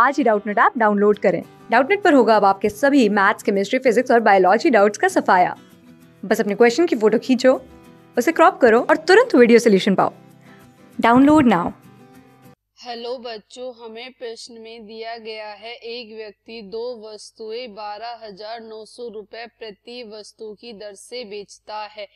आज ही Doubtnut app download करें डाउटनेट पर होगा अब आपके सभी मैथ्स केमिस्ट्री फिजिक्स और बायोलॉजी डाउट्स का सफाया बस अपने क्वेश्चन की फोटो खींचो उसे क्रॉप करो और तुरंत वीडियो सोल्यूशन पाओ डाउनलोड नाउ हेलो बच्चों हमें प्रश्न में दिया गया है एक व्यक्ति दो वस्तुएं बारह हजार नौ सौ रूपए प्रति वस्तु की दर से बेचता है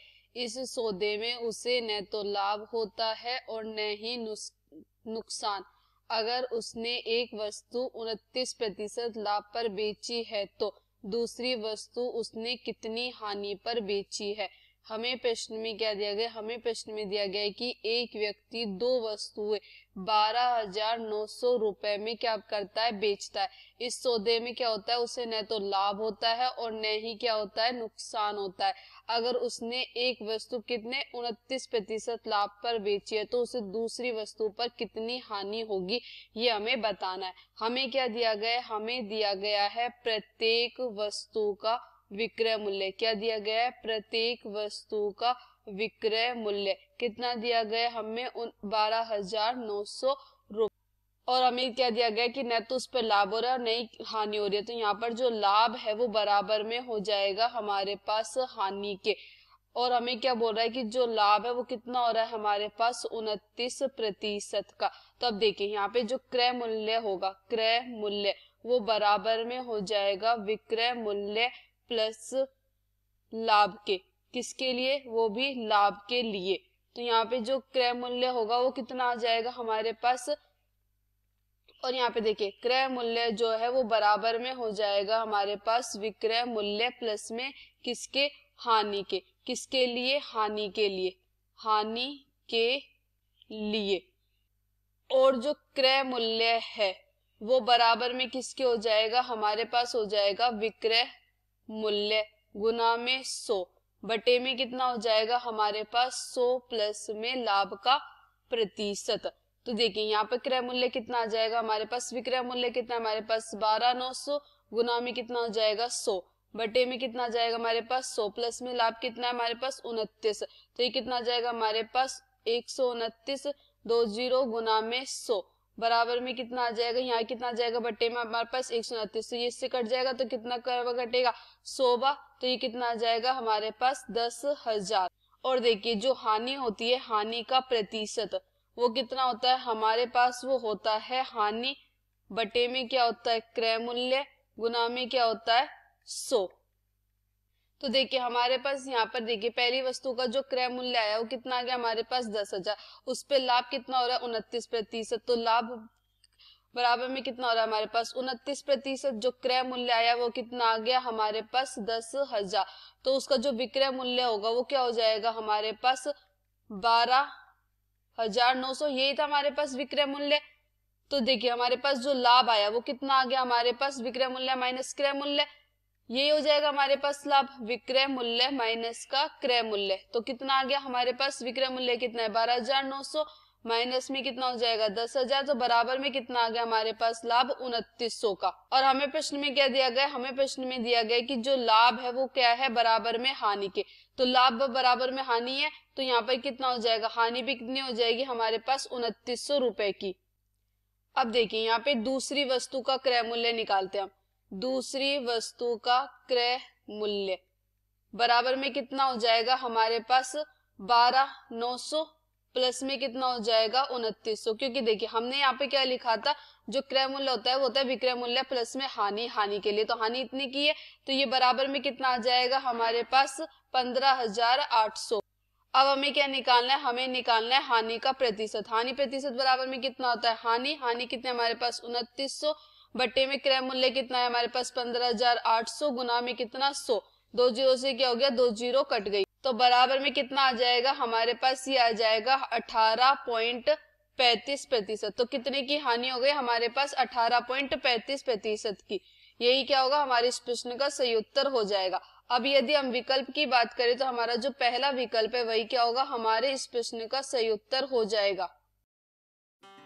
इस सौदे में उसे न तो लाभ होता है और न ही नुकसान अगर उसने एक वस्तु उनतीस प्रतिशत लाभ पर बेची है तो दूसरी वस्तु उसने कितनी हानि पर बेची है हमें प्रश्न में क्या दिया गया हमें प्रश्न में दिया गया है कि एक व्यक्ति दो वस्तुएं बारह हजार नौ सौ रुपए में क्या करता है बेचता है इस सौदे में क्या होता है उसे न तो लाभ होता है और न ही क्या होता है नुकसान होता है अगर उसने एक वस्तु कितने उनतीस प्रतिशत लाभ पर बेची है तो उसे दूसरी वस्तु पर कितनी हानि होगी ये हमें बताना है हमें क्या दिया गया है हमें दिया गया है प्रत्येक वस्तु का विक्रय मूल्य क्या दिया गया है प्रत्येक वस्तु का विक्रय मूल्य कितना दिया गया हमें उन बारह हजार नौ सौ और हमें क्या दिया गया कि न तो उस पर लाभ हो रहा है और नहीं हानि हो रही है तो यहाँ पर जो लाभ है वो बराबर में हो जाएगा हमारे पास हानि के और हमें क्या बोल रहा है कि जो लाभ है वो कितना हो रहा है हमारे पास उनतीस प्रतिशत का तो अब देखिए यहाँ पे जो क्रय मूल्य होगा क्रय मूल्य वो बराबर में हो जाएगा विक्रय मूल्य प्लस लाभ के किसके लिए वो भी लाभ के लिए तो यहाँ पे जो क्रय मूल्य होगा वो कितना आ जाएगा हमारे पास और यहाँ पे देखिए क्रय मूल्य जो है वो बराबर में हो जाएगा हमारे पास विक्रय मूल्य प्लस में किसके हानि के किसके लिए हानि के लिए हानि के लिए और जो क्रय मूल्य है वो बराबर में किसके हो जाएगा हमारे पास हो जाएगा विक्रय मूल्य गुना में सौ बटे में कितना हो जाएगा हमारे पास सौ प्लस में लाभ का प्रतिशत तो देखिए यहाँ पर क्रय मूल्य कितना आ जाएगा हमारे पास विक्रय मूल्य कितना हमारे पास बारह नौ सौ गुना में कितना हो जाएगा सौ बटे में कितना जाएगा हमारे पास सौ प्लस में लाभ कितना है हमारे पास उनतीस तो ये कितना जाएगा हमारे पास एक सौ उनतीस दो जीरो गुना में सौ बराबर में कितना आ जाएगा यहाँ कितना आ जाएगा बट्टे में हमारे पास एक सौ उनतीस तो ये इससे कट जाएगा तो कितना कटेगा सोबा तो ये कितना आ जाएगा हमारे पास दस हजार और देखिए जो हानि होती है हानि का प्रतिशत वो कितना होता है हमारे पास वो होता है हानि बटे में क्या होता है क्रय मूल्य गुना में क्या होता है सो तो देखिए हमारे पास यहाँ पर देखिए पहली वस्तु का जो क्रय मूल्य आया वो कितना आ गया हमारे पास दस हजार उस पर लाभ कितना हो रहा है उनतीस प्रतिशत तो लाभ बराबर में कितना हो रहा है हमारे पास उनतीस प्रतिशत जो क्रय मूल्य आया वो कितना आ गया हमारे पास दस हजार तो उसका जो विक्रय मूल्य होगा वो क्या हो जाएगा हमारे पास बारह हजार नौ सौ यही था हमारे पास विक्रय मूल्य तो देखिए हमारे पास जो लाभ आया वो कितना आ गया हमारे पास विक्रय मूल्य माइनस क्रय मूल्य ये हो जाएगा हमारे पास लाभ विक्रय मूल्य माइनस का क्रय मूल्य तो कितना आ गया हमारे पास विक्रय मूल्य कितना है बारह हजार नौ सौ माइनस में कितना हो जाएगा दस हजार तो बराबर में कितना आ गया हमारे पास लाभ उनतीस सौ का और हमें प्रश्न में क्या दिया गया हमें प्रश्न में दिया गया कि जो लाभ है वो क्या है बराबर में हानि के तो लाभ बराबर में हानि है तो यहाँ पर कितना हो जाएगा हानि भी कितनी हो जाएगी हमारे पास उनतीस सौ रुपए की अब देखिए यहाँ पे दूसरी वस्तु का क्रय मूल्य निकालते हैं हम दूसरी वस्तु का क्रय मूल्य बराबर में कितना हो जाएगा हमारे पास बारह नौ सो प्लस में कितना हो जाएगा उनतीस सौ क्योंकि देखिए हमने यहाँ पे क्या लिखा था जो क्रय मूल्य होता है वो होता है विक्रय मूल्य प्लस में हानि हानि के लिए तो हानि इतनी की है तो ये बराबर में कितना आ जाएगा हमारे पास पंद्रह हजार आठ सौ अब हमें क्या निकालना है हमें निकालना है हानि का प्रतिशत हानि प्रतिशत बराबर में कितना होता है हानि हानि कितने हमारे पास उनतीस सौ बट्टे में क्रय मूल्य कितना है हमारे पास पंद्रह हजार आठ सौ गुना में कितना सो दो जीरो से क्या हो गया दो जीरो कट गई तो बराबर में कितना आ जाएगा हमारे पास ये आ जाएगा अठारह पॉइंट पैतीस प्रतिशत तो कितने की हानि हो गई हमारे पास अठारह पॉइंट पैतीस प्रतिशत की यही क्या होगा हमारे इस प्रश्न का सही उत्तर हो जाएगा अब यदि हम विकल्प की बात करें तो हमारा जो पहला विकल्प है वही क्या होगा हमारे इस प्रश्न का सही उत्तर हो जाएगा